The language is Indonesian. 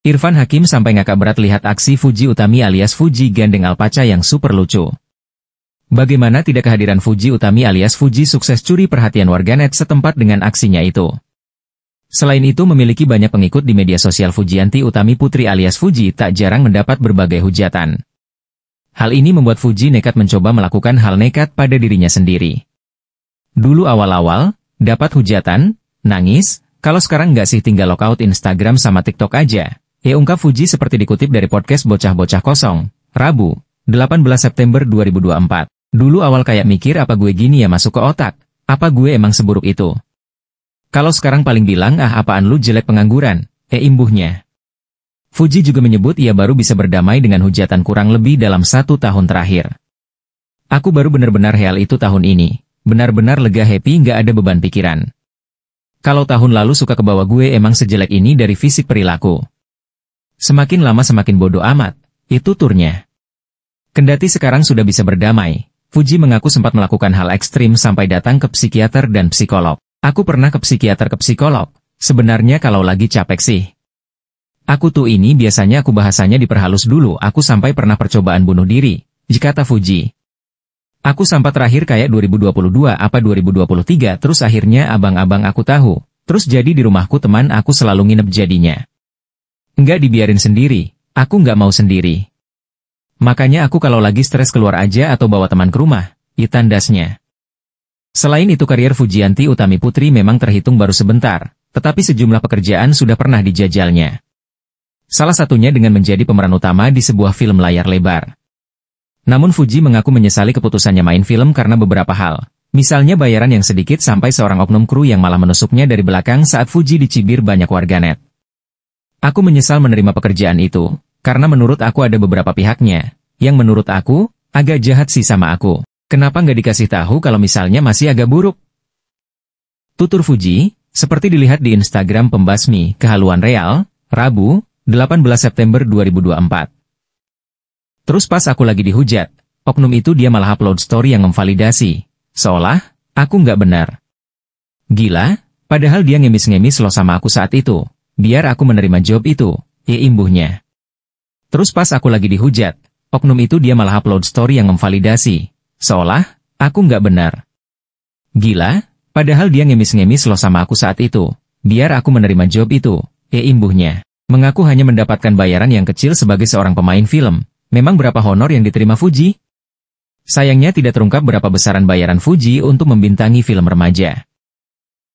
Irfan Hakim sampai ngakak berat lihat aksi Fuji Utami alias Fuji Gandeng Alpaca yang super lucu. Bagaimana tidak kehadiran Fuji Utami alias Fuji sukses curi perhatian warganet setempat dengan aksinya itu. Selain itu memiliki banyak pengikut di media sosial Fujianti Utami Putri alias Fuji tak jarang mendapat berbagai hujatan. Hal ini membuat Fuji nekat mencoba melakukan hal nekat pada dirinya sendiri. Dulu awal-awal, dapat hujatan, nangis, kalau sekarang nggak sih tinggal lockout Instagram sama TikTok aja. Ia e. ungkap Fuji seperti dikutip dari podcast Bocah-Bocah Kosong, Rabu, 18 September 2024. Dulu awal kayak mikir apa gue gini ya masuk ke otak, apa gue emang seburuk itu. Kalau sekarang paling bilang ah apaan lu jelek pengangguran, eh imbuhnya. Fuji juga menyebut ia baru bisa berdamai dengan hujatan kurang lebih dalam satu tahun terakhir. Aku baru benar-benar real itu tahun ini, benar-benar lega happy nggak ada beban pikiran. Kalau tahun lalu suka kebawa gue emang sejelek ini dari fisik perilaku. Semakin lama semakin bodoh amat, itu turnya. Kendati sekarang sudah bisa berdamai, Fuji mengaku sempat melakukan hal ekstrim sampai datang ke psikiater dan psikolog. Aku pernah ke psikiater ke psikolog, sebenarnya kalau lagi capek sih. Aku tuh ini biasanya aku bahasanya diperhalus dulu, aku sampai pernah percobaan bunuh diri, jika kata Fuji. Aku sampai terakhir kayak 2022 apa 2023, terus akhirnya abang-abang aku tahu, terus jadi di rumahku teman aku selalu nginep jadinya. Nggak dibiarin sendiri, aku nggak mau sendiri. Makanya aku kalau lagi stres keluar aja atau bawa teman ke rumah, itandasnya. Selain itu karier Fujianti Utami Putri memang terhitung baru sebentar, tetapi sejumlah pekerjaan sudah pernah dijajalnya. Salah satunya dengan menjadi pemeran utama di sebuah film layar lebar. Namun Fuji mengaku menyesali keputusannya main film karena beberapa hal. Misalnya bayaran yang sedikit sampai seorang oknum kru yang malah menusuknya dari belakang saat Fuji dicibir banyak warganet. Aku menyesal menerima pekerjaan itu, karena menurut aku ada beberapa pihaknya, yang menurut aku, agak jahat sih sama aku. Kenapa nggak dikasih tahu kalau misalnya masih agak buruk? Tutur Fuji, seperti dilihat di Instagram pembasmi kehaluan real, Rabu, 18 September 2024. Terus pas aku lagi dihujat, oknum itu dia malah upload story yang memvalidasi, seolah, aku nggak benar. Gila, padahal dia ngemis-ngemis loh sama aku saat itu, biar aku menerima job itu, ya imbuhnya. Terus pas aku lagi dihujat, oknum itu dia malah upload story yang memvalidasi. Seolah, aku nggak benar. Gila, padahal dia ngemis-ngemis loh sama aku saat itu. Biar aku menerima job itu, ya imbuhnya. Mengaku hanya mendapatkan bayaran yang kecil sebagai seorang pemain film. Memang berapa honor yang diterima Fuji? Sayangnya tidak terungkap berapa besaran bayaran Fuji untuk membintangi film remaja.